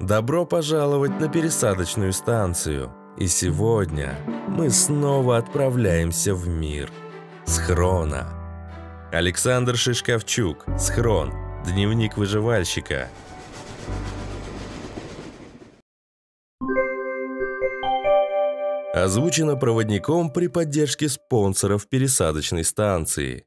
Добро пожаловать на пересадочную станцию. И сегодня мы снова отправляемся в мир Схрона. Александр Шишковчук, Схрон, дневник выживальщика. Озвучено проводником при поддержке спонсоров пересадочной станции.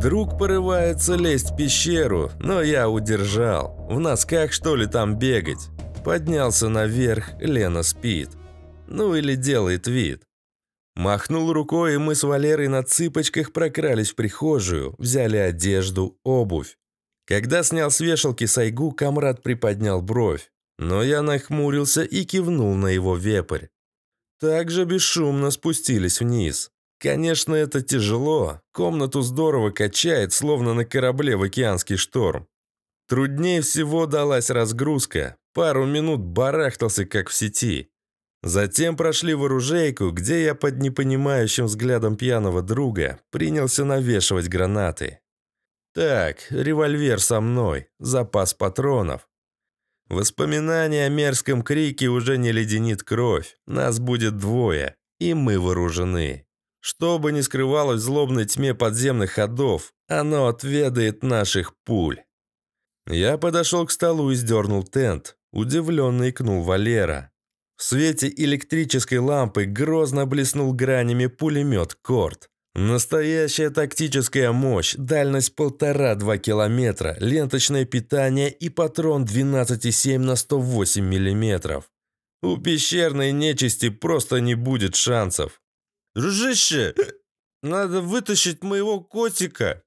Друг порывается лезть в пещеру, но я удержал. В носках что ли там бегать? Поднялся наверх, Лена спит. Ну или делает вид. Махнул рукой, и мы с Валерой на цыпочках прокрались в прихожую, взяли одежду, обувь. Когда снял с вешалки сайгу, комрад приподнял бровь, но я нахмурился и кивнул на его вепрь. Также бесшумно спустились вниз. Конечно, это тяжело. Комнату здорово качает, словно на корабле в океанский шторм. Труднее всего далась разгрузка. Пару минут барахтался, как в сети. Затем прошли в оружейку, где я под непонимающим взглядом пьяного друга принялся навешивать гранаты. Так, револьвер со мной, запас патронов. Воспоминание о мерзком крике уже не леденит кровь, нас будет двое, и мы вооружены. Что бы ни скрывалось в злобной тьме подземных ходов, оно отведает наших пуль. Я подошел к столу и сдернул тент. Удивленно икнул Валера. В свете электрической лампы грозно блеснул гранями пулемет «Корт». Настоящая тактическая мощь, дальность полтора-два километра, ленточное питание и патрон 12,7 на 108 миллиметров. У пещерной нечисти просто не будет шансов. «Дружище, надо вытащить моего котика!»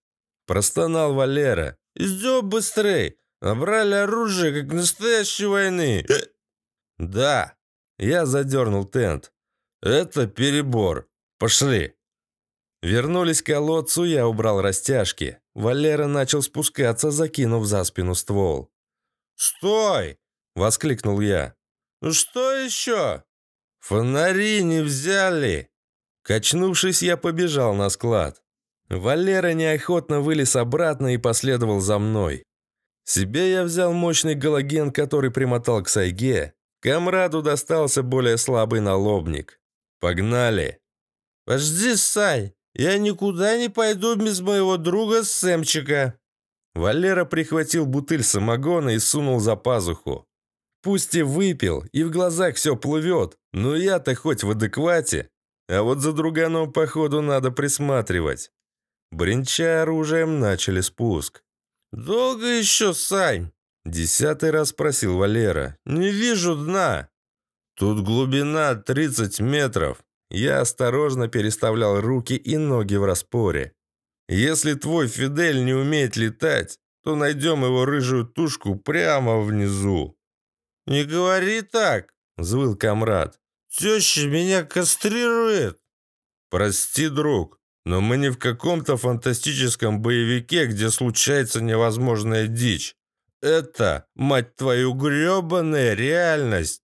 Простонал Валера. «Идем быстрей! Набрали оружие, как настоящей войны!» «Да!» Я задернул тент. «Это перебор. Пошли!» Вернулись к колодцу, я убрал растяжки. Валера начал спускаться, закинув за спину ствол. «Стой!» – воскликнул я. «Ну что еще?» «Фонари не взяли!» Качнувшись, я побежал на склад. Валера неохотно вылез обратно и последовал за мной. Себе я взял мощный галоген, который примотал к сайге. Камраду достался более слабый налобник. Погнали. «Подожди, Сай, я никуда не пойду без моего друга Сэмчика». Валера прихватил бутыль самогона и сунул за пазуху. Пусть и выпил, и в глазах все плывет, но я-то хоть в адеквате. А вот за друганом, походу, надо присматривать. Бринча оружием начали спуск. «Долго еще, Сань?» Десятый раз спросил Валера. «Не вижу дна». «Тут глубина 30 метров». Я осторожно переставлял руки и ноги в распоре. «Если твой Фидель не умеет летать, то найдем его рыжую тушку прямо внизу». «Не говори так», — взвыл комрад. Теща меня кастрирует. Прости, друг, но мы не в каком-то фантастическом боевике, где случается невозможная дичь. Это, мать твою, гребаная реальность.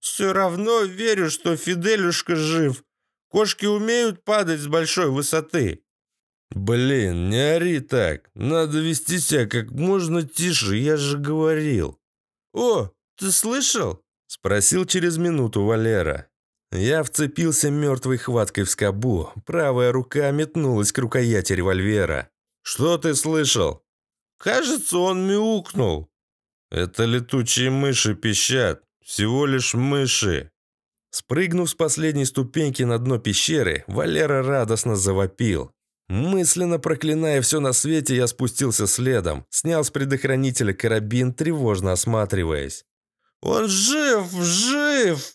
Все равно верю, что Фиделюшка жив. Кошки умеют падать с большой высоты. Блин, не ори так. Надо вести себя как можно тише, я же говорил. О, ты слышал? Спросил через минуту Валера. Я вцепился мертвой хваткой в скобу. Правая рука метнулась к рукояти револьвера. «Что ты слышал?» «Кажется, он мяукнул». «Это летучие мыши пищат. Всего лишь мыши». Спрыгнув с последней ступеньки на дно пещеры, Валера радостно завопил. Мысленно проклиная все на свете, я спустился следом, снял с предохранителя карабин, тревожно осматриваясь. «Он жив! Жив!»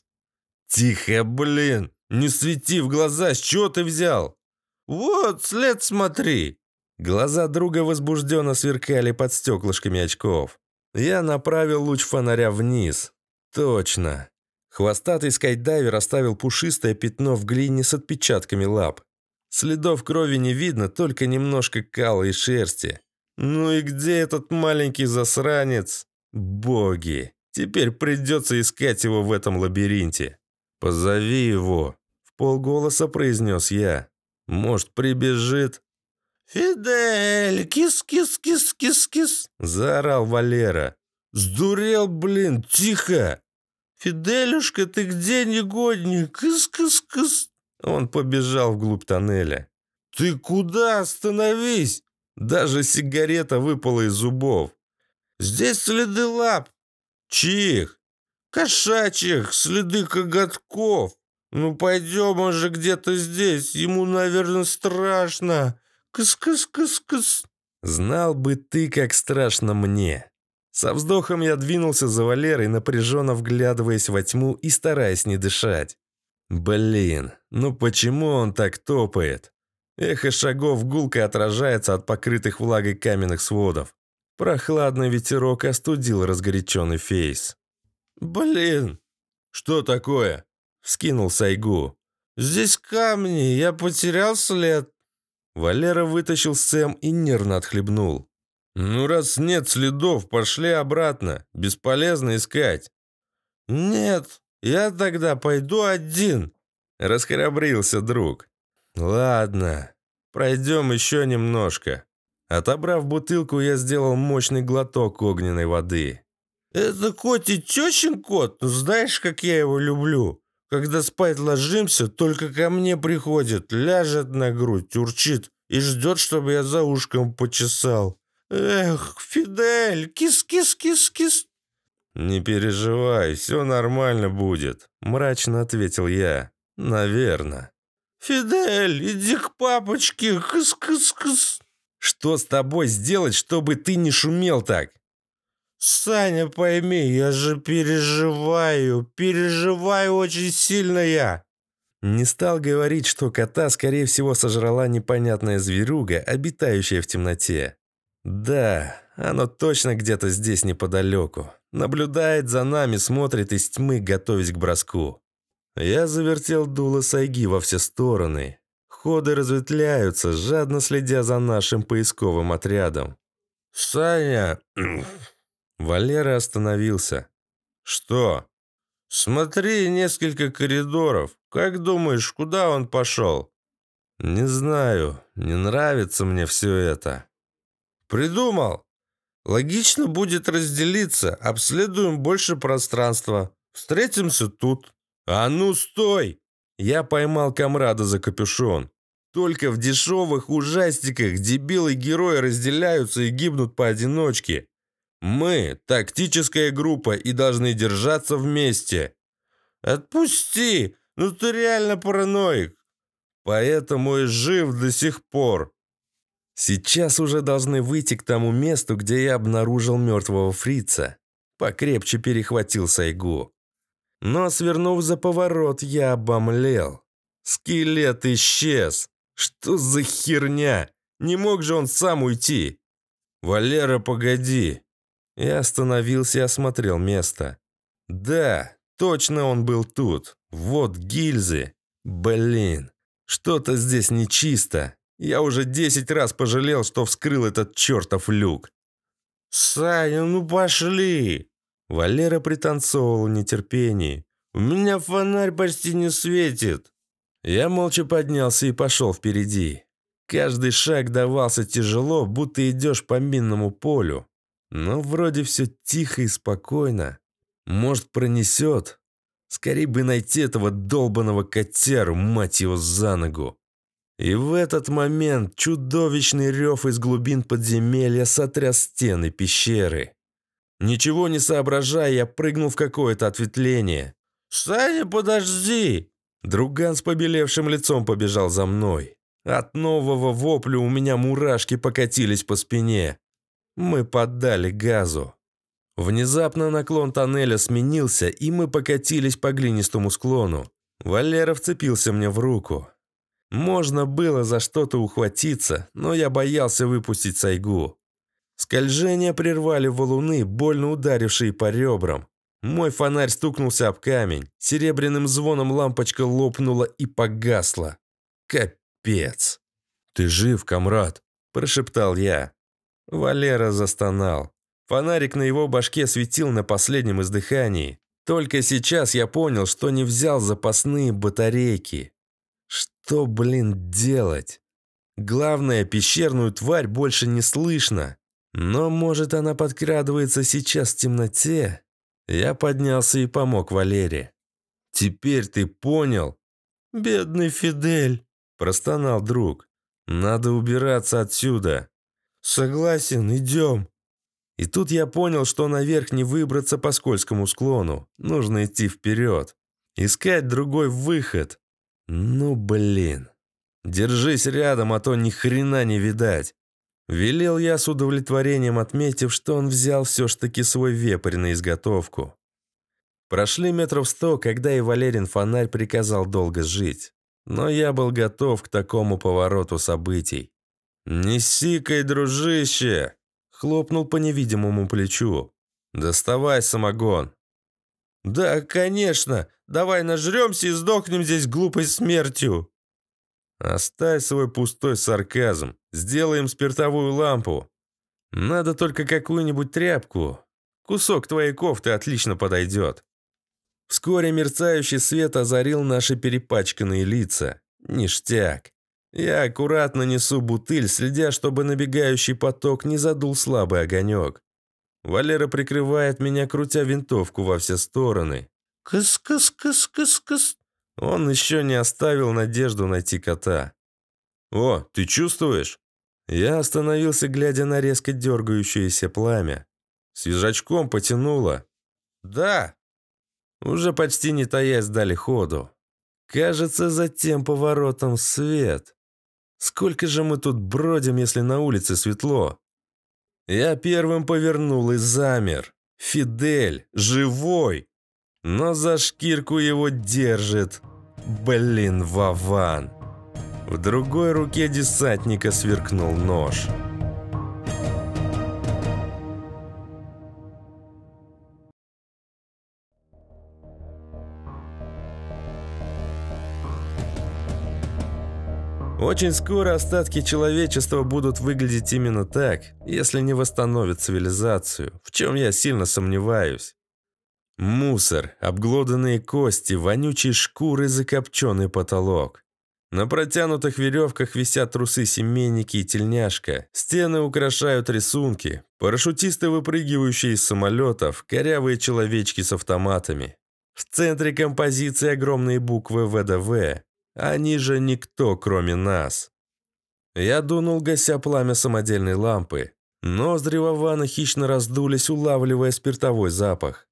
«Тихо, блин! Не свети в глаза! С чего ты взял?» «Вот, след смотри!» Глаза друга возбужденно сверкали под стеклышками очков. Я направил луч фонаря вниз. Точно. Хвостатый скайдайвер оставил пушистое пятно в глине с отпечатками лап. Следов крови не видно, только немножко кала и шерсти. Ну и где этот маленький засранец? Боги! Теперь придется искать его в этом лабиринте. «Позови его!» – в полголоса произнес я. «Может, прибежит?» «Фидель! Кис-кис-кис-кис-кис!» – заорал Валера. «Сдурел, блин! Тихо!» «Фиделюшка, ты где, негодник? Кыс-кыс-кыс!» Он побежал вглубь тоннеля. «Ты куда? Остановись!» Даже сигарета выпала из зубов. «Здесь следы лап! Чих! Кошачьих! Следы коготков! Ну пойдем, он же где-то здесь. Ему, наверное, страшно. Кыс-кыс-кыс-кыс. Знал бы ты, как страшно мне. Со вздохом я двинулся за Валерой, напряженно вглядываясь во тьму и стараясь не дышать. Блин, ну почему он так топает? Эхо шагов гулко отражается от покрытых влагой каменных сводов. Прохладный ветерок остудил разгоряченный фейс. «Блин!» «Что такое?» — вскинул Сайгу. «Здесь камни, я потерял след». Валера вытащил Сэм и нервно отхлебнул. «Ну, раз нет следов, пошли обратно. Бесполезно искать». «Нет, я тогда пойду один», — расхрабрился друг. «Ладно, пройдем еще немножко». Отобрав бутылку, я сделал мощный глоток огненной воды. «Это кот и тещин кот, ну знаешь, как я его люблю. Когда спать ложимся, только ко мне приходит, ляжет на грудь, урчит и ждет, чтобы я за ушком почесал. Эх, Фидель, кис-кис-кис-кис!» «Не переживай, все нормально будет», — мрачно ответил я. «Наверно». «Фидель, иди к папочке, кыс-кыс-кыс!» Что с тобой сделать, чтобы ты не шумел так? Саня, пойми, я же переживаю, переживаю очень сильно я. Не стал говорить, что кота, скорее всего, сожрала непонятная зверуга, обитающая в темноте. Да, оно точно где-то здесь неподалеку. Наблюдает за нами, смотрит из тьмы, готовясь к броску. Я завертел дуло сайги во все стороны. Ходы разветвляются, жадно следя за нашим поисковым отрядом. «Саня!» Валера остановился. «Что?» «Смотри, несколько коридоров. Как думаешь, куда он пошел?» «Не знаю. Не нравится мне все это». «Придумал!» «Логично будет разделиться. Обследуем больше пространства. Встретимся тут». «А ну, стой!» Я поймал комрада за капюшон. Только в дешевых ужастиках дебилы герои разделяются и гибнут поодиночке. Мы – тактическая группа и должны держаться вместе. Отпусти! Ну ты реально параноик! Поэтому и жив до сих пор. Сейчас уже должны выйти к тому месту, где я обнаружил мертвого фрица. Покрепче перехватил Сайгу. Но, свернув за поворот, я обомлел. Скелет исчез. Что за херня? Не мог же он сам уйти? «Валера, погоди!» Я остановился и осмотрел место. «Да, точно он был тут. Вот гильзы. Блин, что-то здесь нечисто. Я уже десять раз пожалел, что вскрыл этот чертов люк». «Саня, ну пошли!» Валера пританцовывал в нетерпении. «У меня фонарь почти не светит!» Я молча поднялся и пошел впереди. Каждый шаг давался тяжело, будто идешь по минному полю. Но вроде все тихо и спокойно. Может, пронесет? Скорее бы найти этого долбанного котяру, мать его, за ногу. И в этот момент чудовищный рев из глубин подземелья сотряс стены пещеры. Ничего не соображая, я прыгнул в какое-то ответвление. «Саня, подожди!» Друган с побелевшим лицом побежал за мной. От нового вопля у меня мурашки покатились по спине. Мы поддали газу. Внезапно наклон тоннеля сменился, и мы покатились по глинистому склону. Валера вцепился мне в руку. Можно было за что-то ухватиться, но я боялся выпустить Сайгу. Скольжение прервали валуны, больно ударившие по ребрам. Мой фонарь стукнулся об камень. Серебряным звоном лампочка лопнула и погасла. Капец. «Ты жив, комрад!» – прошептал я. Валера застонал. Фонарик на его башке светил на последнем издыхании. Только сейчас я понял, что не взял запасные батарейки. Что, блин, делать? Главное, пещерную тварь больше не слышно. Но, может, она подкрадывается сейчас в темноте? Я поднялся и помог Валере. «Теперь ты понял?» «Бедный Фидель», – простонал друг. «Надо убираться отсюда». «Согласен, идем». И тут я понял, что наверх не выбраться по скользкому склону. Нужно идти вперед. Искать другой выход. Ну, блин. Держись рядом, а то ни хрена не видать. Велел я с удовлетворением, отметив, что он взял все таки свой вепрь на изготовку. Прошли метров сто, когда и Валерин фонарь приказал долго жить. Но я был готов к такому повороту событий. Неси, сикай, дружище!» – хлопнул по невидимому плечу. «Доставай самогон!» «Да, конечно! Давай нажремся и сдохнем здесь глупой смертью!» «Оставь свой пустой сарказм. Сделаем спиртовую лампу. Надо только какую-нибудь тряпку. Кусок твоей кофты отлично подойдет». Вскоре мерцающий свет озарил наши перепачканные лица. Ништяк. Я аккуратно несу бутыль, следя, чтобы набегающий поток не задул слабый огонек. Валера прикрывает меня, крутя винтовку во все стороны. «Кыс-кыс-кыс-кыс-кыс!» Он еще не оставил надежду найти кота. «О, ты чувствуешь?» Я остановился, глядя на резко дергающееся пламя. Свежачком потянуло. «Да!» Уже почти не таясь дали ходу. Кажется, за тем поворотом свет. Сколько же мы тут бродим, если на улице светло? Я первым повернул и замер. Фидель, живой! Но за шкирку его держит. Блин, Вован. В другой руке десантника сверкнул нож. Очень скоро остатки человечества будут выглядеть именно так, если не восстановят цивилизацию, в чем я сильно сомневаюсь. Мусор, обглоданные кости, вонючие шкуры, закопченный потолок. На протянутых веревках висят трусы-семейники и тельняшка. Стены украшают рисунки. Парашютисты, выпрыгивающие из самолетов, корявые человечки с автоматами. В центре композиции огромные буквы ВДВ. Они же никто, кроме нас. Я дунул, гася пламя самодельной лампы. Ноздри Вована хищно раздулись, улавливая спиртовой запах.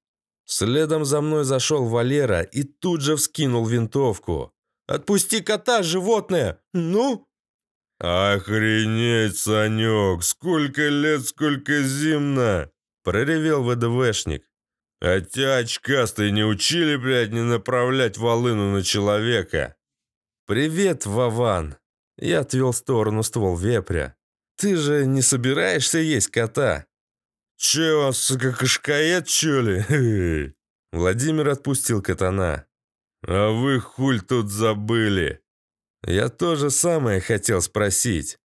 Следом за мной зашел Валера и тут же вскинул винтовку. «Отпусти кота, животное! Ну?» «Охренеть, Санек! Сколько лет, сколько зимно!» – проревел ВДВшник. «А тебя, очкастые, не учили, блядь, не направлять волыну на человека!» «Привет, Вован!» – я отвел в сторону ствол вепря. «Ты же не собираешься есть кота?» «Че, он, сука, кашкаэт, че ли?» Владимир отпустил катана. «А вы хуль тут забыли?» Я то же самое хотел спросить.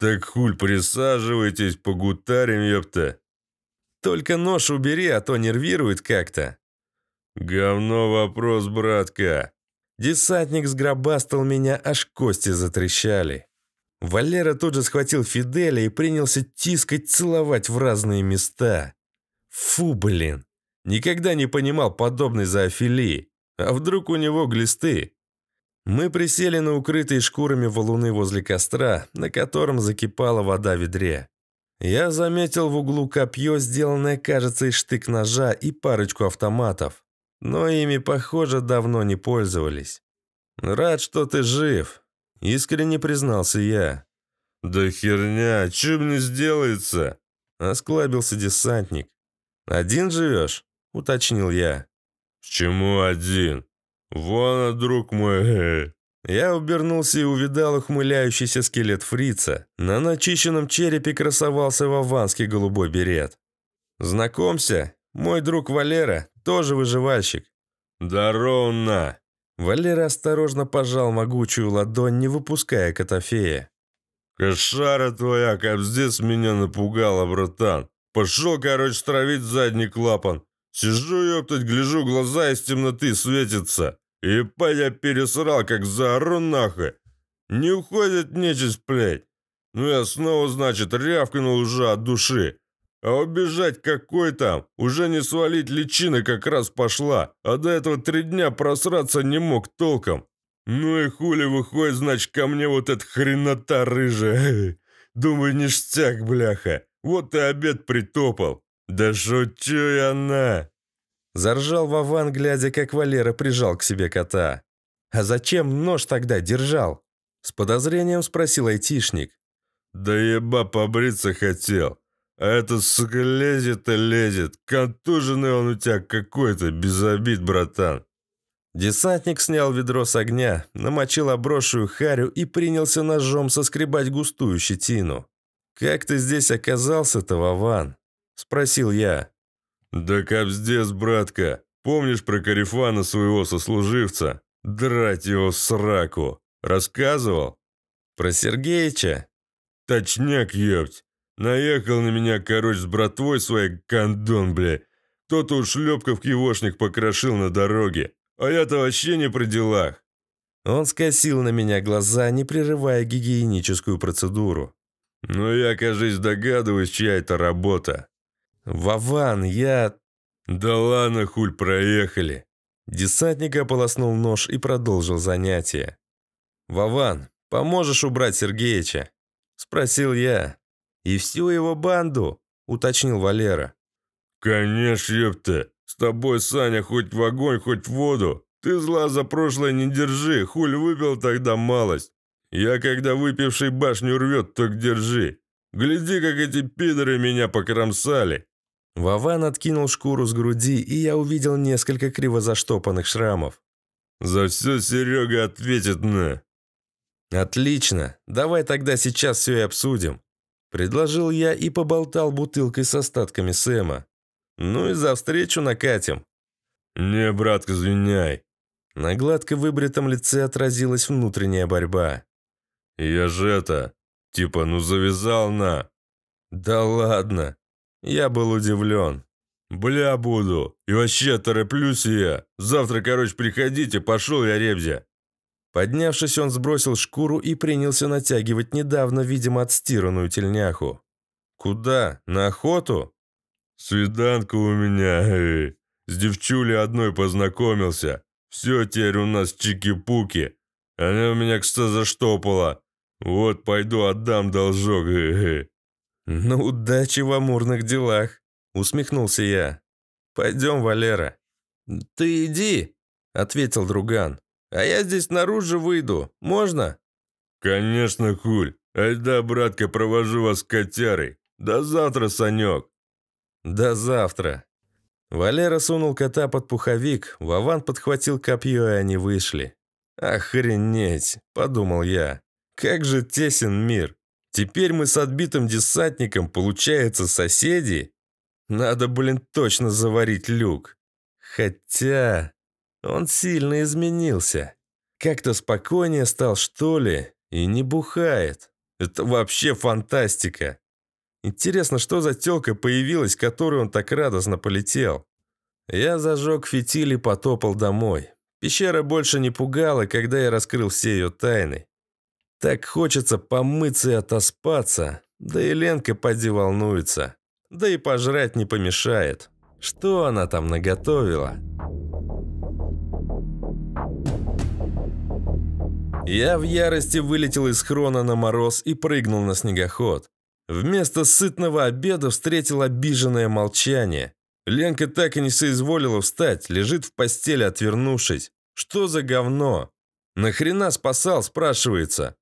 «Так хуль, присаживайтесь, погутарим, ёпта!» «Только нож убери, а то нервирует как-то!» «Говно вопрос, братка!» Десантник сгробастал меня, аж кости затрещали. Валера тут же схватил Фиделя и принялся тискать, целовать в разные места. Фу, блин. Никогда не понимал подобной зоофилии. А вдруг у него глисты? Мы присели на укрытые шкурами валуны возле костра, на котором закипала вода в ведре. Я заметил в углу копье, сделанное, кажется, из штык-ножа и парочку автоматов. Но ими, похоже, давно не пользовались. «Рад, что ты жив. Искренне признался я. «Да херня, че мне сделается?» Осклабился десантник. «Один живешь?» – уточнил я. «Чему один? Вон, а, друг мой, я обернулся и увидал ухмыляющийся скелет фрица. На начищенном черепе красовался ваванский голубой берет. «Знакомься, мой друг Валера, тоже выживальщик». «Здорово, на!» Валера осторожно пожал могучую ладонь, не выпуская Котофея. «Кошара твоя, как здесь меня напугала, братан! Пошел, короче, травить задний клапан! Сижу, ёптать, гляжу, глаза из темноты светятся! И по я пересрал, как заору нахуй! Не уходит нечисть, блядь! Ну я снова, значит, рявкнул уже от души! А убежать какой там? Уже не свалить личина как раз пошла, а до этого три дня просраться не мог толком. Ну и хули выходит, значит, ко мне вот эта хренота рыжая. Думаю, ништяк, бляха. Вот и обед притопал. Да шучу я она. Заржал Вован, глядя, как Валера прижал к себе кота. «А зачем нож тогда держал?» С подозрением спросил айтишник. «Да еба побриться хотел. А этот, сука, лезет и лезет. Контуженный он у тебя какой-то, без обид, братан. Десантник снял ведро с огня, намочил обросшую харю и принялся ножом соскребать густую щетину. «Как ты здесь оказался-то, Вован?» – спросил я. «Да капздец, братка. Помнишь про Карифана своего сослуживца? Драть его сраку. Рассказывал?» «Про Сергеича?» «Точняк, епть. Наехал на меня, короче, с братвой своей, кондон, бля. Кто-то у шлепков кивошник покрошил на дороге, а я-то вообще не при делах. Он скосил на меня глаза, не прерывая гигиеническую процедуру. Но ну, я, кажись, догадываюсь, чья это работа». «Вован, я...» «Да ладно, хуль, проехали». Десантник ополоснул нож и продолжил занятие. «Вован, поможешь убрать Сергеича?» Спросил я. «И всю его банду», — уточнил Валера. «Конечно, ёпта! С тобой, Саня, хоть в огонь, хоть в воду. Ты зла за прошлое не держи, хуль выпил тогда малость. Я, когда выпивший башню рвет, так держи. Гляди, как эти пидоры меня покромсали!» Вован откинул шкуру с груди, и я увидел несколько криво заштопанных шрамов. «За все Серега ответит на...» «Отлично. Давай тогда сейчас все и обсудим. Предложил я и поболтал бутылкой с остатками Сэма. «Ну и за встречу накатим». «Не, брат, извиняй». На гладко выбритом лице отразилась внутренняя борьба. «Я же это... Типа, ну завязал на...» «Да ладно». Я был удивлен. «Бля буду. И вообще тороплюсь я. Завтра, короче, приходите, пошел я ребзя». Поднявшись, он сбросил шкуру и принялся натягивать недавно, видимо, отстиранную тельняху. «Куда? На охоту?» «Свиданка у меня, э, с девчулей одной познакомился. Все теперь у нас чики-пуки. Она меня, кстати, заштопала. Вот пойду отдам должок, э, э. «Ну, удачи в амурных делах», — усмехнулся я. «Пойдем, Валера». «Ты иди», — ответил друган. А я здесь наружу выйду. Можно?» «Конечно, Хуль. Айда, братка, провожу вас котярой. До завтра, Санек». «До завтра». Валера сунул кота под пуховик, Вован подхватил копье, и они вышли. «Охренеть!» – подумал я. «Как же тесен мир! Теперь мы с отбитым десантником, получается, соседи? Надо, блин, точно заварить люк. Хотя...» Он сильно изменился. Как-то спокойнее стал, что ли, и не бухает. Это вообще фантастика. Интересно, что за тёлка появилась, которой он так радостно полетел? Я зажег фитиль и потопал домой. Пещера больше не пугала, когда я раскрыл все ее тайны. Так хочется помыться и отоспаться, да и Ленка поди волнуется. Да и пожрать не помешает. Что она там наготовила?» Я в ярости вылетел из хрона на мороз и прыгнул на снегоход. Вместо сытного обеда встретил обиженное молчание. Ленка так и не соизволила встать, лежит в постели, отвернувшись. Что за говно? Нахрена спасал, спрашивается.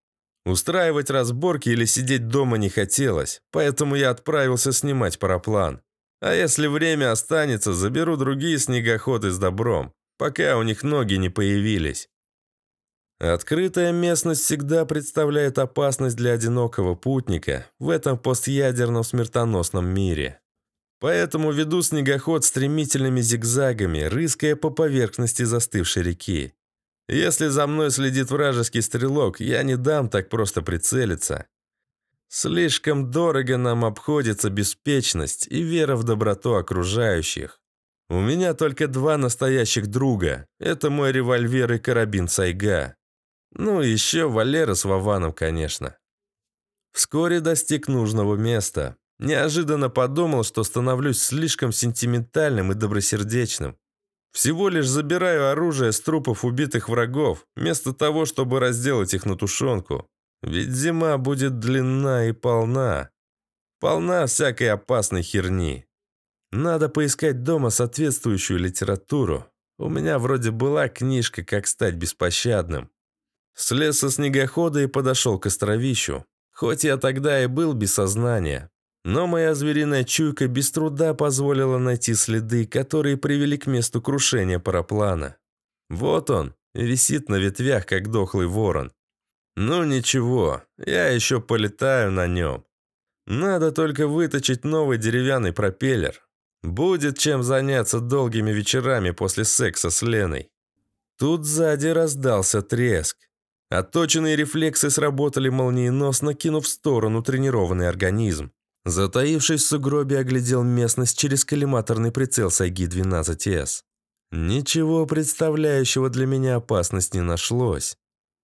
Устраивать разборки или сидеть дома не хотелось, поэтому я отправился снимать параплан. А если время останется, заберу другие снегоходы с добром, пока у них ноги не появились. Открытая местность всегда представляет опасность для одинокого путника в этом постъядерном смертоносном мире. Поэтому веду снегоход стремительными зигзагами, рыская по поверхности застывшей реки. Если за мной следит вражеский стрелок, я не дам так просто прицелиться. Слишком дорого нам обходится беспечность и вера в доброту окружающих. У меня только два настоящих друга. Это мой револьвер и карабин Сайга. Ну, еще Валера с Вованом, конечно. Вскоре достиг нужного места. Неожиданно подумал, что становлюсь слишком сентиментальным и добросердечным. Всего лишь забираю оружие с трупов убитых врагов, вместо того, чтобы разделать их на тушенку. Ведь зима будет длинна и полна. Полна всякой опасной херни. Надо поискать дома соответствующую литературу. У меня вроде была книжка «Как стать беспощадным». Слез со снегохода и подошел к островищу. Хоть я тогда и был без сознания, но моя звериная чуйка без труда позволила найти следы, которые привели к месту крушения параплана. Вот он, висит на ветвях, как дохлый ворон. Ну ничего, я еще полетаю на нем. Надо только выточить новый деревянный пропеллер. Будет чем заняться долгими вечерами после секса с Леной. Тут сзади раздался треск. Отточенные рефлексы сработали молниеносно, кинув в сторону тренированный организм. Затаившись в сугробе, оглядел местность через коллиматорный прицел Сайги-12С. Ничего представляющего для меня опасность не нашлось.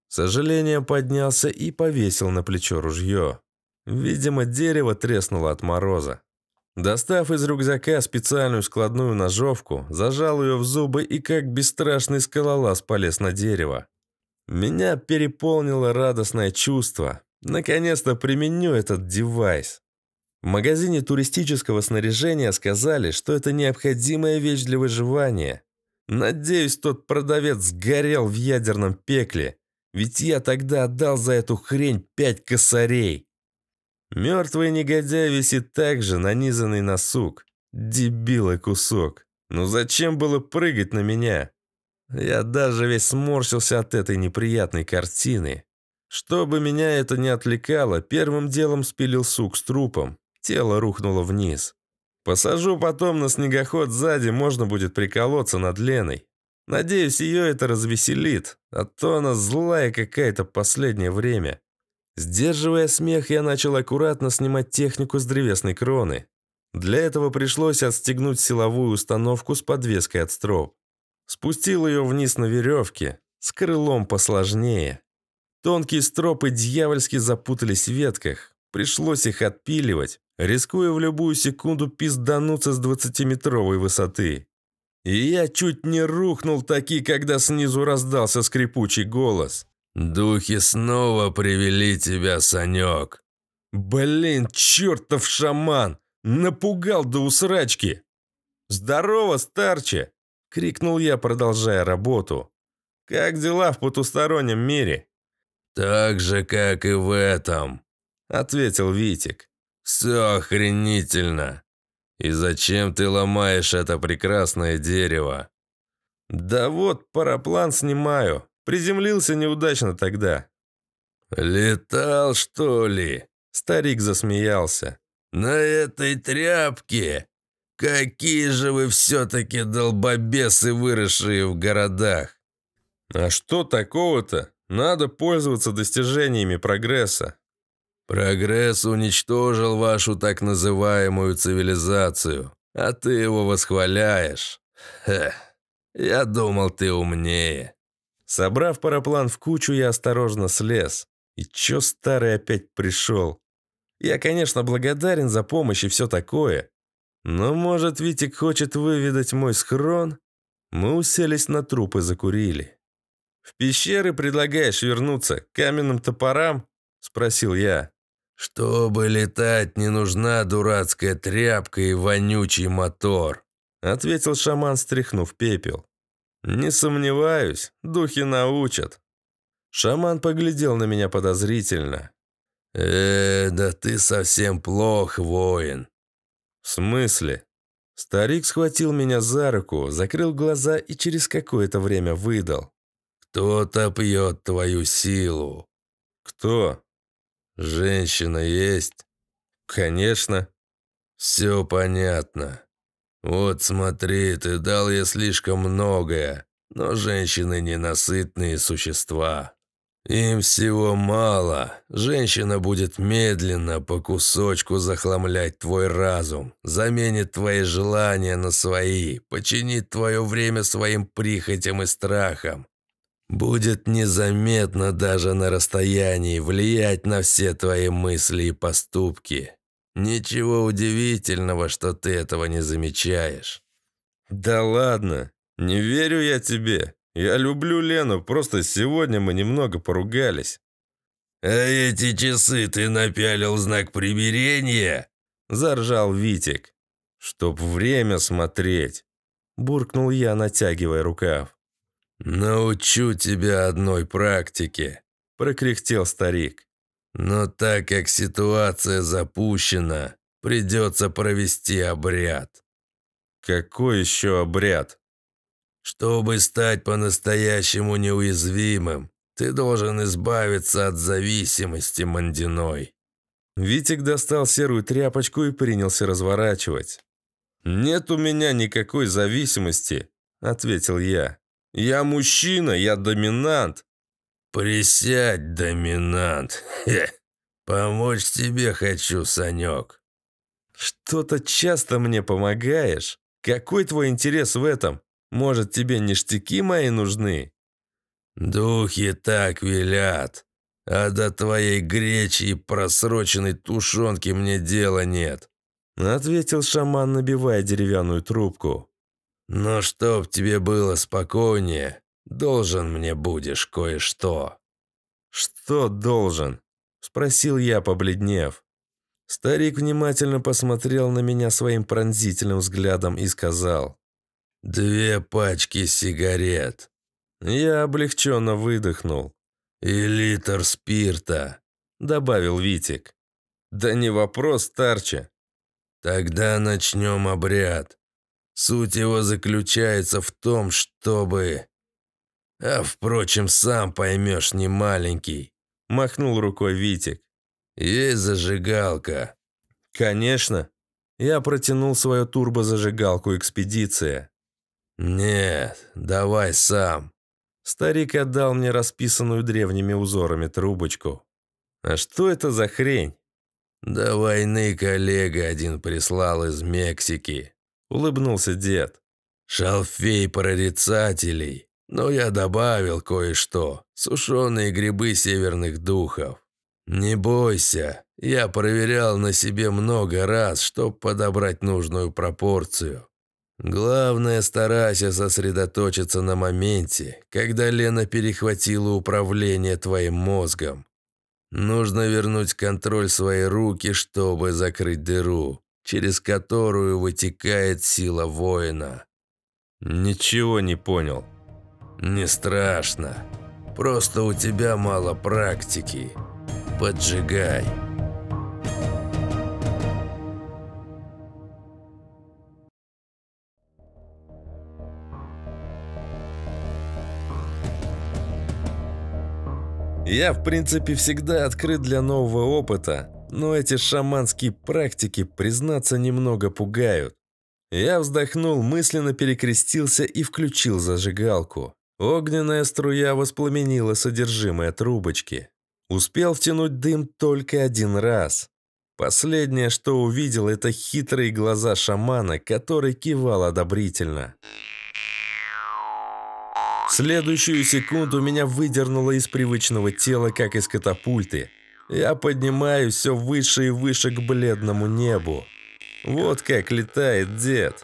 Сожаление поднялся и повесил на плечо ружье. Видимо, дерево треснуло от мороза. Достав из рюкзака специальную складную ножовку, зажал ее в зубы и как бесстрашный скалолаз полез на дерево. Меня переполнило радостное чувство. Наконец-то применю этот девайс. В магазине туристического снаряжения сказали, что это необходимая вещь для выживания. Надеюсь, тот продавец сгорел в ядерном пекле, ведь я тогда отдал за эту хрень пять косарей. Мертвый негодяй висит также, нанизанный на сук. Дебилый кусок. Но зачем было прыгать на меня? Я даже весь сморщился от этой неприятной картины. Чтобы меня это не отвлекало, первым делом спилил сук с трупом. Тело рухнуло вниз. Посажу потом на снегоход сзади, можно будет приколоться над Леной. Надеюсь, ее это развеселит, а то она злая какая-то последнее время. Сдерживая смех, я начал аккуратно снимать технику с древесной кроны. Для этого пришлось отстегнуть силовую установку с подвеской от строп. Спустил ее вниз на веревке, с крылом посложнее. Тонкие стропы дьявольски запутались в ветках, пришлось их отпиливать, рискуя в любую секунду пиздануться с двадцатиметровой высоты. И я чуть не рухнул таки, когда снизу раздался скрипучий голос. «Духи снова привели тебя, Санек!» «Блин, чертов шаман! Напугал до усрачки!» «Здорово, старче!» Крикнул я, продолжая работу. «Как дела в потустороннем мире?» «Так же, как и в этом», — ответил Витик. «Все охренительно. И зачем ты ломаешь это прекрасное дерево?» «Да вот, параплан снимаю. Приземлился неудачно тогда». «Летал, что ли?» Старик засмеялся. «На этой тряпке!» «Какие же вы все-таки долбобесы, выросшие в городах!» «А что такого-то? Надо пользоваться достижениями прогресса». «Прогресс уничтожил вашу так называемую цивилизацию, а ты его восхваляешь. Хе, я думал, ты умнее». Собрав параплан в кучу, я осторожно слез. И чё старый опять пришел? Я, конечно, благодарен за помощь и все такое, но, может, Витик хочет выведать мой схрон? Мы уселись на труп и закурили. «В пещеры предлагаешь вернуться? К каменным топорам?» – спросил я. «Чтобы летать, не нужна дурацкая тряпка и вонючий мотор», – ответил шаман, стряхнув пепел. «Не сомневаюсь, духи научат». Шаман поглядел на меня подозрительно. «Э, да ты совсем плох, воин. «В смысле?» Старик схватил меня за руку, закрыл глаза и через какое-то время выдал. «Кто-то пьет твою силу». «Кто?» «Женщина есть?» «Конечно». «Все понятно. Вот смотри, ты дал ей слишком многое, но женщины ненасытные существа. Им всего мало. Женщина будет медленно по кусочку захламлять твой разум, заменит твои желания на свои, починит твое время своим прихотям и страхом. Будет незаметно даже на расстоянии влиять на все твои мысли и поступки. Ничего удивительного, что ты этого не замечаешь. Да ладно, не верю я тебе. «Я люблю Лену, просто сегодня мы немного поругались». «А эти часы ты напялил знак примирения?» – заржал Витик. «Чтоб время смотреть», – буркнул я, натягивая рукав. «Научу тебя одной практике», – прокряхтел старик. «Но так как ситуация запущена, придется провести обряд». «Какой еще обряд?» Чтобы стать по-настоящему неуязвимым, ты должен избавиться от зависимости, Мандиной». Витик достал серую тряпочку и принялся разворачивать. «Нет у меня никакой зависимости», — ответил я. «Я мужчина, я доминант». «Присядь, доминант! Хе. Помочь тебе хочу, Санек». «Что-то часто мне помогаешь. Какой твой интерес в этом? Может, тебе ништяки мои нужны?» «Духи так велят, а до твоей гречи и просроченной тушенки мне дела нет», ответил шаман, набивая деревянную трубку. «Но чтоб тебе было спокойнее, должен мне будешь кое-что». «Что должен?» – спросил я, побледнев. Старик внимательно посмотрел на меня своим пронзительным взглядом и сказал. Две пачки сигарет. Я облегченно выдохнул. И литр спирта, добавил Витик. Да не вопрос, старче. Тогда начнем обряд. Суть его заключается в том, чтобы... А, впрочем, сам поймешь, не маленький. Махнул рукой Витик. Есть зажигалка. Конечно. Я протянул свою турбозажигалку «Экспедиция». «Нет, давай сам». Старик отдал мне расписанную древними узорами трубочку. «А что это за хрень?» «До войны коллега один прислал из Мексики», — улыбнулся дед. «Шалфей прорицателей, но я добавил кое-что. Сушеные грибы северных духов. Не бойся, я проверял на себе много раз, чтобы подобрать нужную пропорцию. Главное, старайся сосредоточиться на моменте, когда Лена перехватила управление твоим мозгом. Нужно вернуть контроль своей руки, чтобы закрыть дыру, через которую вытекает сила воина. Ничего не понял. Не страшно. Просто у тебя мало практики. Поджигай. Я, в принципе, всегда открыт для нового опыта, но эти шаманские практики, признаться, немного пугают. Я вздохнул, мысленно перекрестился и включил зажигалку. Огненная струя воспламенила содержимое трубочки. Успел втянуть дым только один раз. Последнее, что увидел, это хитрые глаза шамана, который кивал одобрительно следующую секунду меня выдернуло из привычного тела, как из катапульты. Я поднимаюсь все выше и выше к бледному небу. Вот как летает дед.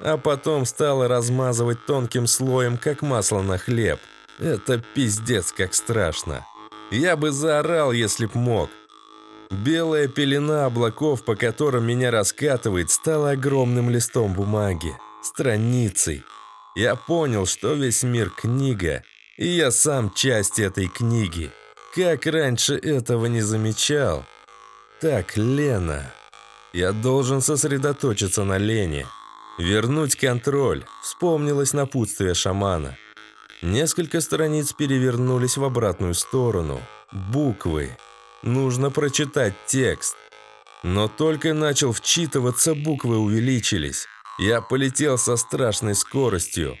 А потом стало размазывать тонким слоем, как масло на хлеб. Это пиздец как страшно. Я бы заорал, если б мог. Белая пелена облаков, по которым меня раскатывает, стала огромным листом бумаги, страницей, я понял, что весь мир – книга, и я сам часть этой книги. Как раньше этого не замечал. Так, Лена. Я должен сосредоточиться на Лене. Вернуть контроль. Вспомнилось напутствие шамана. Несколько страниц перевернулись в обратную сторону. Буквы. Нужно прочитать текст. Но только начал вчитываться, буквы увеличились. Я полетел со страшной скоростью.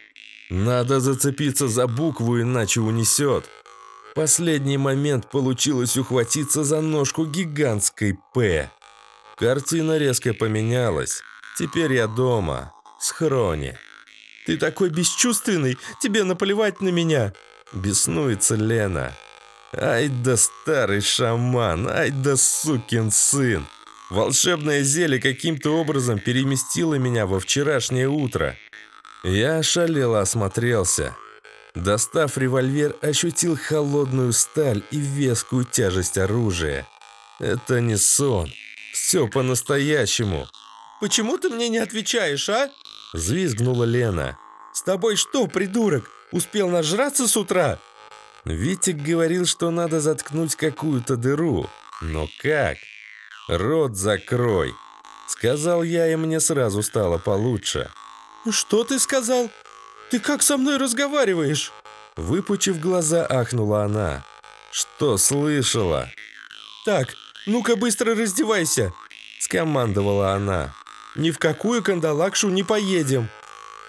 Надо зацепиться за букву, иначе унесет. В последний момент получилось ухватиться за ножку гигантской «П». Картина резко поменялась. Теперь я дома. в схроне. «Ты такой бесчувственный! Тебе наплевать на меня!» Беснуется Лена. «Ай да старый шаман! Ай да сукин сын!» Волшебное зелье каким-то образом переместило меня во вчерашнее утро. Я ошалело осмотрелся. Достав револьвер, ощутил холодную сталь и вескую тяжесть оружия. Это не сон. Все по-настоящему. «Почему ты мне не отвечаешь, а?» Взвизгнула Лена. «С тобой что, придурок? Успел нажраться с утра?» Витик говорил, что надо заткнуть какую-то дыру. Но как? «Рот закрой!» Сказал я, и мне сразу стало получше. «Ну «Что ты сказал? Ты как со мной разговариваешь?» Выпучив глаза, ахнула она. «Что слышала?» «Так, ну-ка быстро раздевайся!» Скомандовала она. «Ни в какую кандалакшу не поедем!»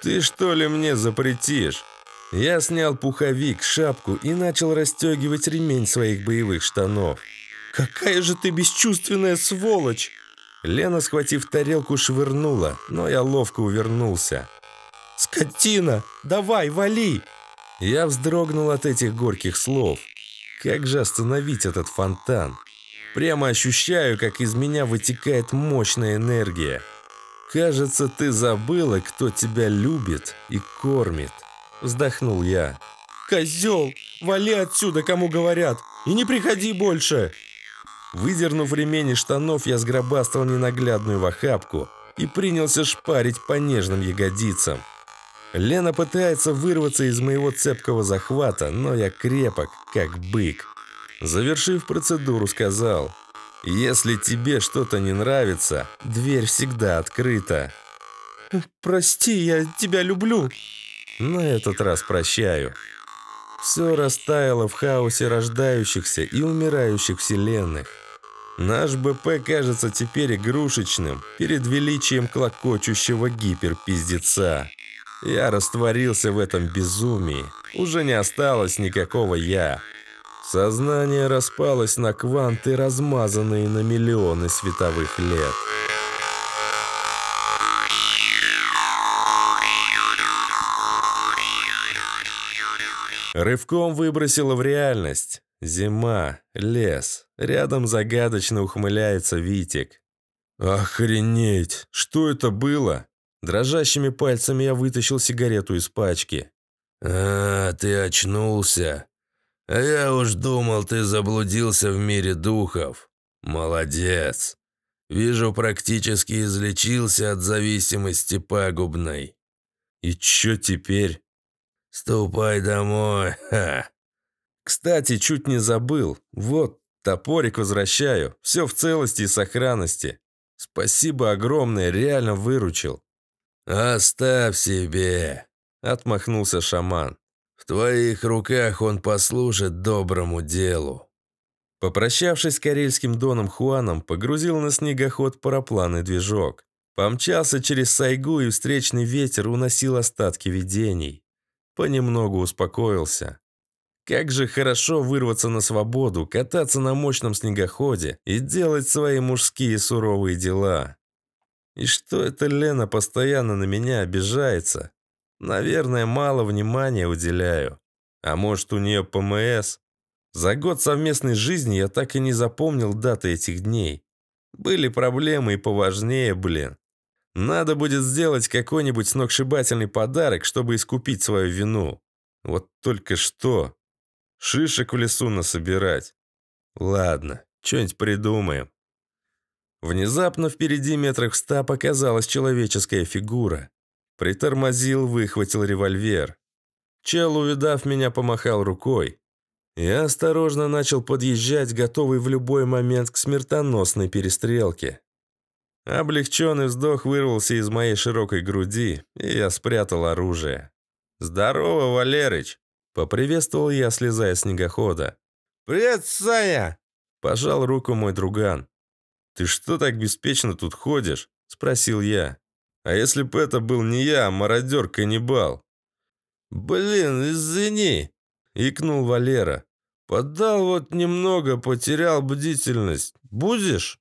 «Ты что ли мне запретишь?» Я снял пуховик, шапку и начал расстегивать ремень своих боевых штанов. «Какая же ты бесчувственная сволочь!» Лена, схватив тарелку, швырнула, но я ловко увернулся. «Скотина! Давай, вали!» Я вздрогнул от этих горьких слов. Как же остановить этот фонтан? Прямо ощущаю, как из меня вытекает мощная энергия. «Кажется, ты забыла, кто тебя любит и кормит», — вздохнул я. «Козел! Вали отсюда, кому говорят! И не приходи больше!» Выдернув ремень из штанов, я сгробастал ненаглядную в охапку и принялся шпарить по нежным ягодицам. Лена пытается вырваться из моего цепкого захвата, но я крепок, как бык. Завершив процедуру, сказал, «Если тебе что-то не нравится, дверь всегда открыта». «Прости, я тебя люблю». На этот раз прощаю. Все растаяло в хаосе рождающихся и умирающих вселенных. Наш БП кажется теперь игрушечным перед величием клокочущего гиперпиздеца. Я растворился в этом безумии. Уже не осталось никакого «я». Сознание распалось на кванты, размазанные на миллионы световых лет. Рывком выбросило в реальность. Зима, лес. Рядом загадочно ухмыляется Витик. «Охренеть! Что это было?» Дрожащими пальцами я вытащил сигарету из пачки. «А, ты очнулся. А я уж думал, ты заблудился в мире духов. Молодец. Вижу, практически излечился от зависимости пагубной». «И чё теперь?» «Ступай домой, ха!» Кстати, чуть не забыл. Вот, топорик возвращаю. Все в целости и сохранности. Спасибо огромное, реально выручил. «Оставь себе», — отмахнулся шаман. «В твоих руках он послужит доброму делу». Попрощавшись с карельским доном Хуаном, погрузил на снегоход параплан и движок. Помчался через сайгу, и встречный ветер уносил остатки видений. Понемногу успокоился. Как же хорошо вырваться на свободу, кататься на мощном снегоходе и делать свои мужские суровые дела. И что это Лена постоянно на меня обижается? Наверное, мало внимания уделяю. А может, у нее ПМС? За год совместной жизни я так и не запомнил даты этих дней. Были проблемы и поважнее, блин. Надо будет сделать какой-нибудь сногсшибательный подарок, чтобы искупить свою вину. Вот только что. Шишек в лесу насобирать. Ладно, что-нибудь придумаем. Внезапно впереди метрах в ста показалась человеческая фигура. Притормозил, выхватил револьвер. Чел, увидав меня, помахал рукой. Я осторожно начал подъезжать, готовый в любой момент к смертоносной перестрелке. Облегченный вздох вырвался из моей широкой груди, и я спрятал оружие. «Здорово, Валерыч!» Поприветствовал я, слезая с снегохода. «Привет, Саня!» Пожал руку мой друган. «Ты что так беспечно тут ходишь?» Спросил я. «А если бы это был не я, а мародер-каннибал?» «Блин, извини!» Икнул Валера. «Поддал вот немного, потерял бдительность. Будешь?»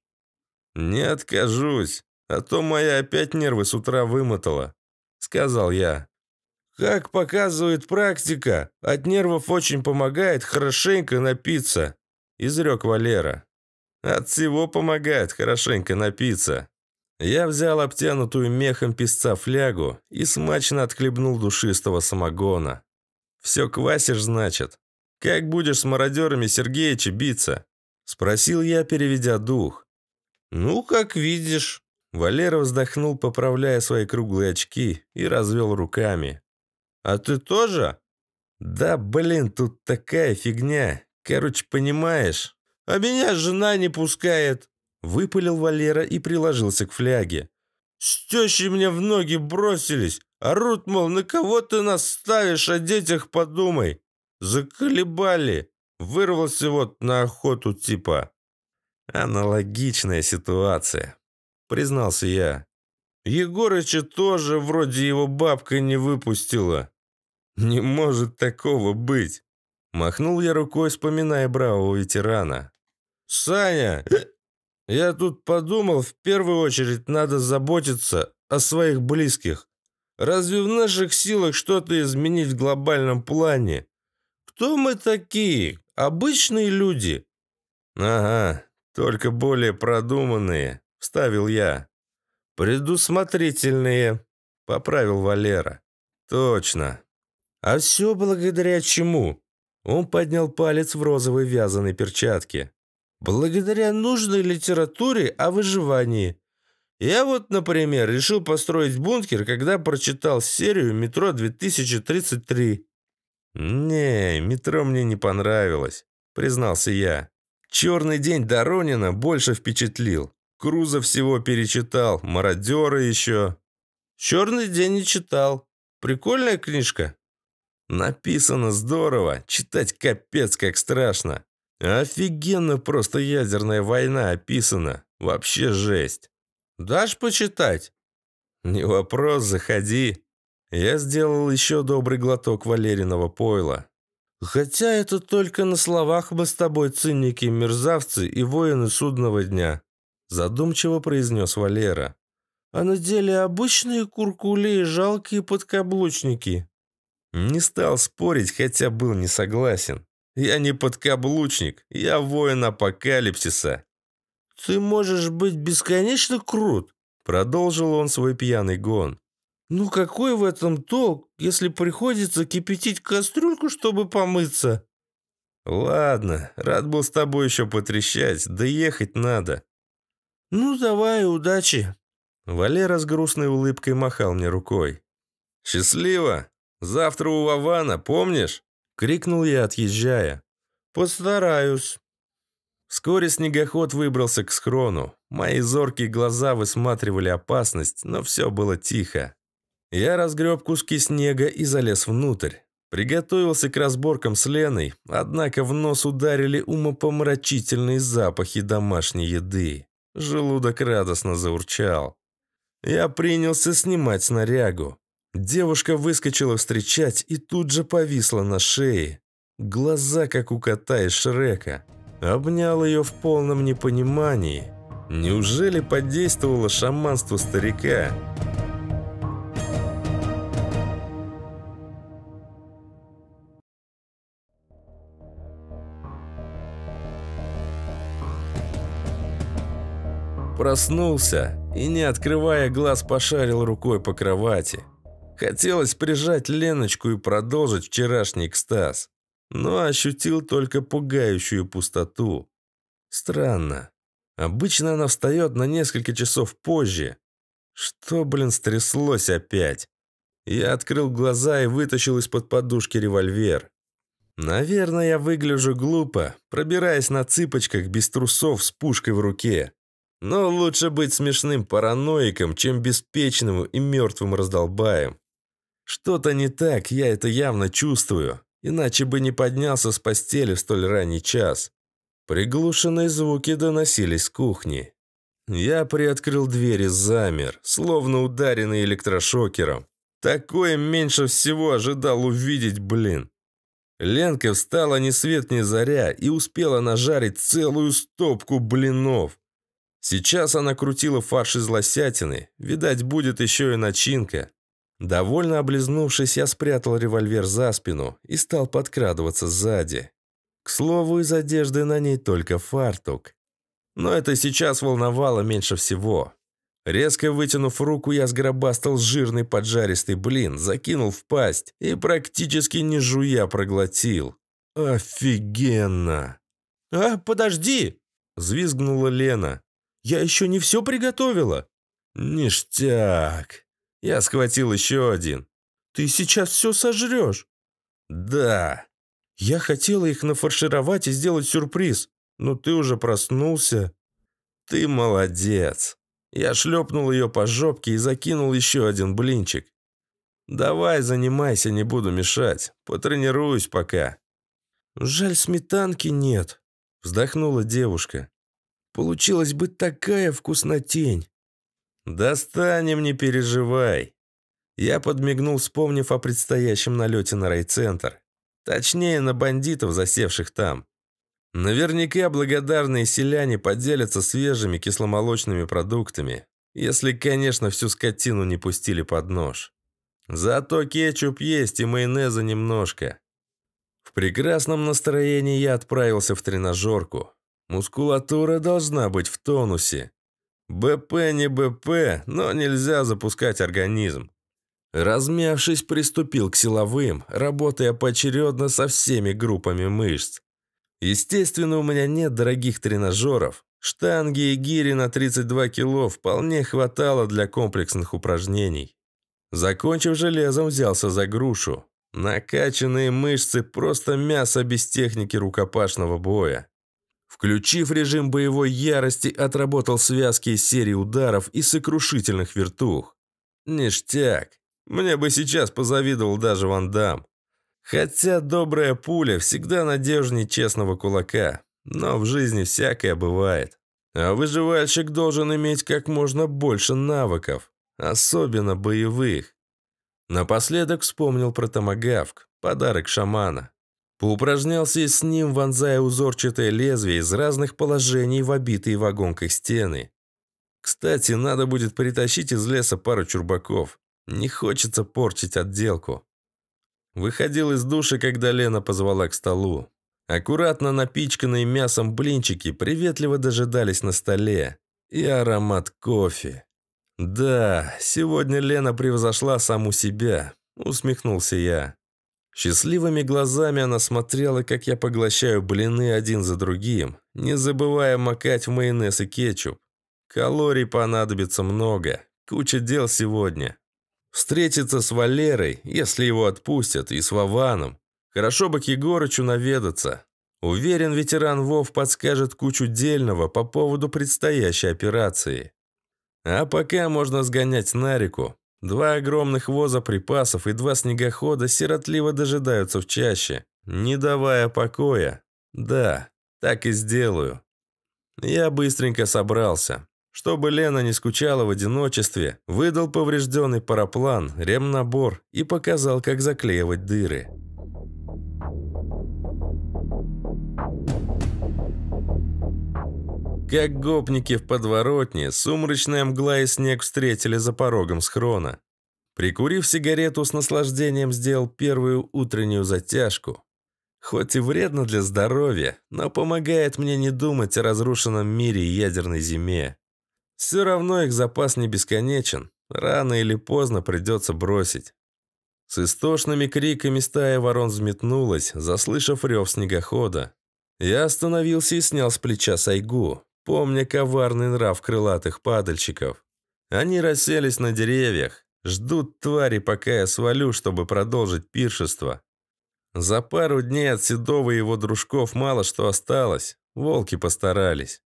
«Не откажусь, а то моя опять нервы с утра вымотала», — сказал я. Как показывает практика, от нервов очень помогает хорошенько напиться, изрек Валера. От всего помогает хорошенько напиться. Я взял обтянутую мехом песца флягу и смачно отхлебнул душистого самогона. «Все квасишь, значит? Как будешь с мародерами Сергеича биться?» Спросил я, переведя дух. «Ну, как видишь». Валера вздохнул, поправляя свои круглые очки, и развел руками. «А ты тоже?» «Да, блин, тут такая фигня. Короче, понимаешь? А меня жена не пускает!» Выпалил Валера и приложился к фляге. «С мне в ноги бросились. Орут, мол, на кого ты нас ставишь, о детях подумай. Заколебали. Вырвался вот на охоту типа». «Аналогичная ситуация», — признался я. Егорыча тоже вроде его бабка не выпустила. Не может такого быть. Махнул я рукой, вспоминая бравого ветерана. «Саня, я тут подумал, в первую очередь надо заботиться о своих близких. Разве в наших силах что-то изменить в глобальном плане? Кто мы такие? Обычные люди?» «Ага, только более продуманные», — вставил я. «Предусмотрительные», — поправил Валера. «Точно. А все благодаря чему?» Он поднял палец в розовой вязаной перчатке. «Благодаря нужной литературе о выживании. Я вот, например, решил построить бункер, когда прочитал серию «Метро-2033». «Не, метро мне не понравилось», — признался я. «Черный день Доронина больше впечатлил. Круза всего перечитал, мародера еще. Черный день не читал. Прикольная книжка. Написано здорово, читать капец как страшно. Офигенно просто ядерная война описана. Вообще жесть. Дашь почитать? Не вопрос, заходи. Я сделал еще добрый глоток Валериного пойла. Хотя это только на словах мы с тобой циники, мерзавцы и воины судного дня задумчиво произнес Валера. «А на деле обычные куркули и жалкие подкаблучники». Не стал спорить, хотя был не согласен. «Я не подкаблучник, я воин апокалипсиса». «Ты можешь быть бесконечно крут», — продолжил он свой пьяный гон. «Ну какой в этом толк, если приходится кипятить кастрюльку, чтобы помыться?» «Ладно, рад был с тобой еще потрещать, да ехать надо», «Ну, давай, удачи!» Валера с грустной улыбкой махал мне рукой. «Счастливо! Завтра у Вавана, помнишь?» — крикнул я, отъезжая. «Постараюсь». Вскоре снегоход выбрался к схрону. Мои зоркие глаза высматривали опасность, но все было тихо. Я разгреб куски снега и залез внутрь. Приготовился к разборкам с Леной, однако в нос ударили умопомрачительные запахи домашней еды. Желудок радостно заурчал. Я принялся снимать снарягу. Девушка выскочила встречать и тут же повисла на шее. Глаза, как у кота из Шрека. Обнял ее в полном непонимании. Неужели подействовало шаманство старика? Проснулся и, не открывая глаз, пошарил рукой по кровати. Хотелось прижать Леночку и продолжить вчерашний экстаз, но ощутил только пугающую пустоту. Странно. Обычно она встает на несколько часов позже. Что, блин, стряслось опять? Я открыл глаза и вытащил из-под подушки револьвер. Наверное, я выгляжу глупо, пробираясь на цыпочках без трусов с пушкой в руке. Но лучше быть смешным параноиком, чем беспечным и мертвым раздолбаем. Что-то не так, я это явно чувствую, иначе бы не поднялся с постели в столь ранний час. Приглушенные звуки доносились с кухни. Я приоткрыл дверь и замер, словно ударенный электрошокером. Такое меньше всего ожидал увидеть, блин. Ленка встала не свет ни заря и успела нажарить целую стопку блинов. Сейчас она крутила фарш из лосятины, видать, будет еще и начинка. Довольно облизнувшись, я спрятал револьвер за спину и стал подкрадываться сзади. К слову, из одежды на ней только фартук. Но это сейчас волновало меньше всего. Резко вытянув руку, я сгробастал жирный поджаристый блин, закинул в пасть и практически не жуя проглотил. «Офигенно!» «А, подожди!» – взвизгнула Лена. Я еще не все приготовила». «Ништяк!» Я схватил еще один. «Ты сейчас все сожрешь». «Да». «Я хотела их нафаршировать и сделать сюрприз, но ты уже проснулся». «Ты молодец!» Я шлепнул ее по жопке и закинул еще один блинчик. «Давай, занимайся, не буду мешать. Потренируюсь пока». «Жаль, сметанки нет», — вздохнула девушка. Получилась бы такая вкуснотень. «Достанем, не переживай!» Я подмигнул, вспомнив о предстоящем налете на райцентр. Точнее, на бандитов, засевших там. Наверняка благодарные селяне поделятся свежими кисломолочными продуктами, если, конечно, всю скотину не пустили под нож. Зато кетчуп есть и майонеза немножко. В прекрасном настроении я отправился в тренажерку. Мускулатура должна быть в тонусе. БП не БП, но нельзя запускать организм. Размявшись, приступил к силовым, работая поочередно со всеми группами мышц. Естественно, у меня нет дорогих тренажеров. Штанги и гири на 32 кило вполне хватало для комплексных упражнений. Закончив железом, взялся за грушу. Накачанные мышцы – просто мясо без техники рукопашного боя. Включив режим боевой ярости, отработал связки из серии ударов и сокрушительных вертух. Ништяк. Мне бы сейчас позавидовал даже Ван Дам. Хотя добрая пуля всегда надежнее честного кулака. Но в жизни всякое бывает. А выживальщик должен иметь как можно больше навыков. Особенно боевых. Напоследок вспомнил про томагавк, подарок шамана. Поупражнялся с ним, вонзая узорчатое лезвие из разных положений в обитые вагонкой стены. Кстати, надо будет притащить из леса пару чурбаков. Не хочется портить отделку. Выходил из души, когда Лена позвала к столу. Аккуратно напичканные мясом блинчики приветливо дожидались на столе. И аромат кофе. «Да, сегодня Лена превзошла саму себя», — усмехнулся я. Счастливыми глазами она смотрела, как я поглощаю блины один за другим, не забывая макать в майонез и кетчуп. Калорий понадобится много, куча дел сегодня. Встретиться с Валерой, если его отпустят, и с Вованом. Хорошо бы к Егорычу наведаться. Уверен, ветеран Вов подскажет кучу дельного по поводу предстоящей операции. А пока можно сгонять на реку, Два огромных воза припасов и два снегохода сиротливо дожидаются в чаще, не давая покоя. Да, так и сделаю. Я быстренько собрался. Чтобы Лена не скучала в одиночестве, выдал поврежденный параплан, ремнабор и показал, как заклеивать дыры. Как гопники в подворотне, сумрачная мгла и снег встретили за порогом схрона. Прикурив сигарету, с наслаждением сделал первую утреннюю затяжку. Хоть и вредно для здоровья, но помогает мне не думать о разрушенном мире и ядерной зиме. Все равно их запас не бесконечен, рано или поздно придется бросить. С истошными криками стая ворон взметнулась, заслышав рев снегохода. Я остановился и снял с плеча сайгу помня коварный нрав крылатых падальщиков. Они расселись на деревьях, ждут твари, пока я свалю, чтобы продолжить пиршество. За пару дней от Седова и его дружков мало что осталось, волки постарались.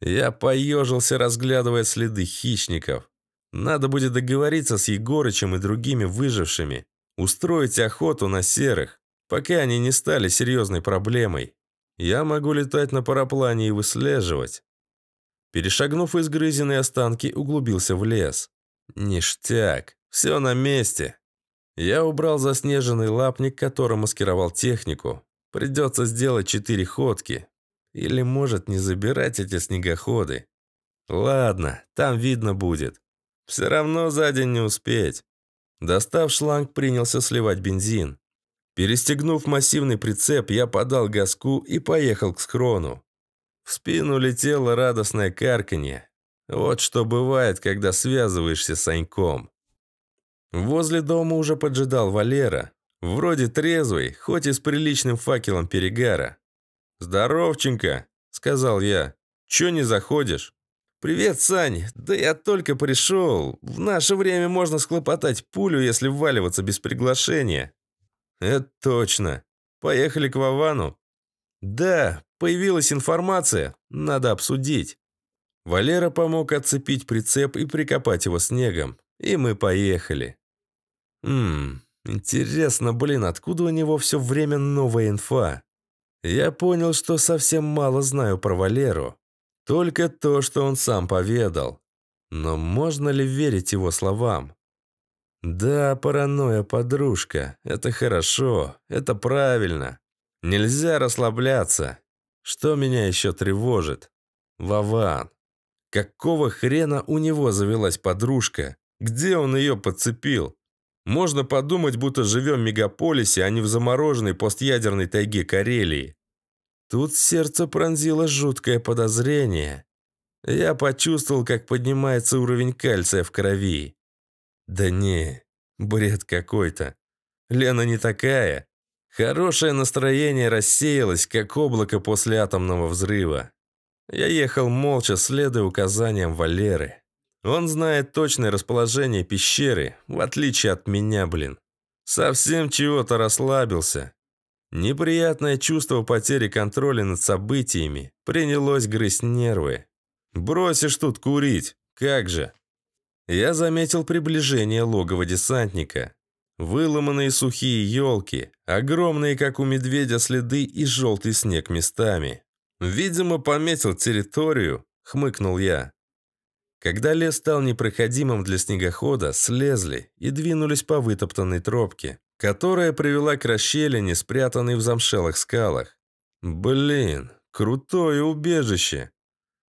Я поежился, разглядывая следы хищников. Надо будет договориться с Егорычем и другими выжившими, устроить охоту на серых, пока они не стали серьезной проблемой. Я могу летать на параплане и выслеживать, Перешагнув изгрызенные останки, углубился в лес. Ништяк, все на месте. Я убрал заснеженный лапник, которым маскировал технику. Придется сделать четыре ходки. Или, может, не забирать эти снегоходы. Ладно, там видно будет. Все равно за день не успеть. Достав шланг, принялся сливать бензин. Перестегнув массивный прицеп, я подал газку и поехал к скрону. В спину летело радостное карканье. Вот что бывает, когда связываешься с Аньком. Возле дома уже поджидал Валера. Вроде трезвый, хоть и с приличным факелом перегара. Здоровченько, сказал я. «Чё не заходишь?» «Привет, Сань! Да я только пришел. В наше время можно схлопотать пулю, если вваливаться без приглашения». «Это точно. Поехали к Вовану?» «Да, Появилась информация, надо обсудить. Валера помог отцепить прицеп и прикопать его снегом. И мы поехали. Ммм, интересно, блин, откуда у него все время новая инфа? Я понял, что совсем мало знаю про Валеру. Только то, что он сам поведал. Но можно ли верить его словам? Да, паранойя, подружка. Это хорошо, это правильно. Нельзя расслабляться. Что меня еще тревожит? Вован. Какого хрена у него завелась подружка? Где он ее подцепил? Можно подумать, будто живем в мегаполисе, а не в замороженной постъядерной тайге Карелии. Тут сердце пронзило жуткое подозрение. Я почувствовал, как поднимается уровень кальция в крови. Да не, бред какой-то. Лена не такая. Хорошее настроение рассеялось, как облако после атомного взрыва. Я ехал молча, следуя указаниям Валеры. Он знает точное расположение пещеры, в отличие от меня, блин. Совсем чего-то расслабился. Неприятное чувство потери контроля над событиями принялось грызть нервы. «Бросишь тут курить, как же!» Я заметил приближение логова десантника. Выломанные сухие елки, огромные, как у медведя, следы и желтый снег местами. «Видимо, пометил территорию», — хмыкнул я. Когда лес стал непроходимым для снегохода, слезли и двинулись по вытоптанной тропке, которая привела к расщелине, спрятанной в замшелых скалах. «Блин, крутое убежище!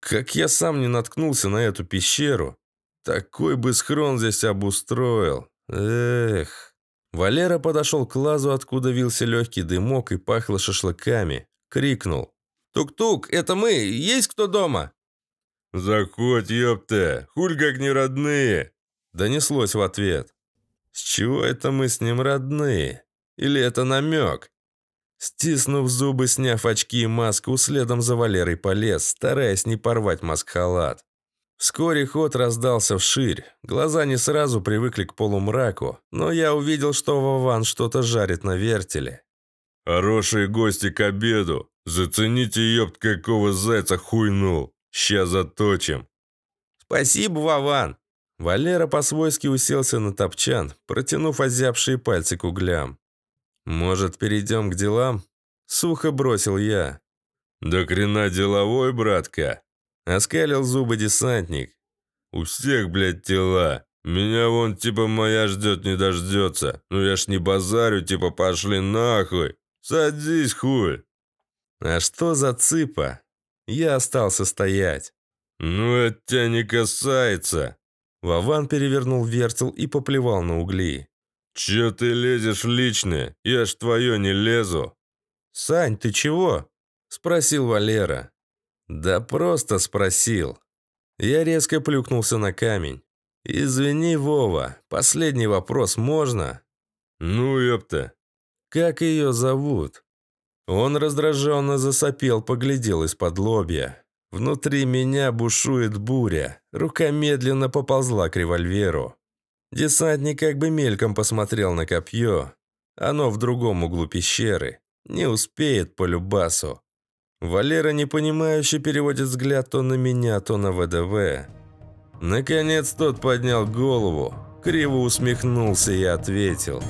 Как я сам не наткнулся на эту пещеру! Такой бы схрон здесь обустроил! Эх!» Валера подошел к лазу, откуда вился легкий дымок и пахло шашлыками. Крикнул. «Тук-тук, это мы! Есть кто дома?» «Заходь, ёпта! Хуль как не родные!» Донеслось в ответ. «С чего это мы с ним родные? Или это намек?» Стиснув зубы, сняв очки и маску, следом за Валерой полез, стараясь не порвать маск-халат. Вскоре ход раздался вширь. Глаза не сразу привыкли к полумраку, но я увидел, что Вован что-то жарит на вертеле. «Хорошие гости к обеду! Зацените, ёпт, какого зайца хуйнул! Ща заточим!» «Спасибо, Вован!» Валера по-свойски уселся на топчан, протянув озябшие пальцы к углям. «Может, перейдем к делам?» Сухо бросил я. «Да крена деловой, братка!» Оскалил зубы десантник. «У всех, блядь, тела. Меня вон типа моя ждет не дождется. Ну я ж не базарю, типа пошли нахуй. Садись, хуй!» «А что за цыпа?» Я остался стоять. «Ну это тебя не касается!» Вован перевернул вертел и поплевал на угли. Чё ты лезешь в личное? Я ж твое не лезу!» «Сань, ты чего?» – спросил Валера. «Да просто спросил». Я резко плюхнулся на камень. «Извини, Вова, последний вопрос можно?» «Ну, ёпта!» «Как ее зовут?» Он раздраженно засопел, поглядел из-под лобья. Внутри меня бушует буря. Рука медленно поползла к револьверу. Десантник как бы мельком посмотрел на копье. Оно в другом углу пещеры. Не успеет по любасу. Валера, непонимающе, переводит взгляд то на меня, то на ВДВ. Наконец тот поднял голову, криво усмехнулся и ответил.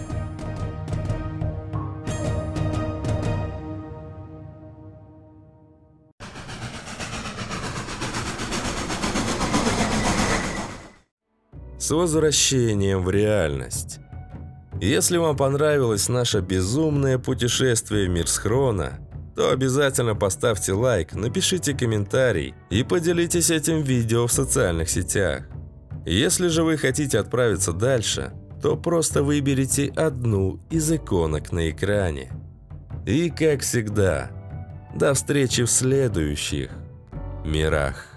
С возвращением в реальность. Если вам понравилось наше безумное путешествие в мир схрона – то обязательно поставьте лайк, напишите комментарий и поделитесь этим видео в социальных сетях. Если же вы хотите отправиться дальше, то просто выберите одну из иконок на экране. И как всегда, до встречи в следующих мирах.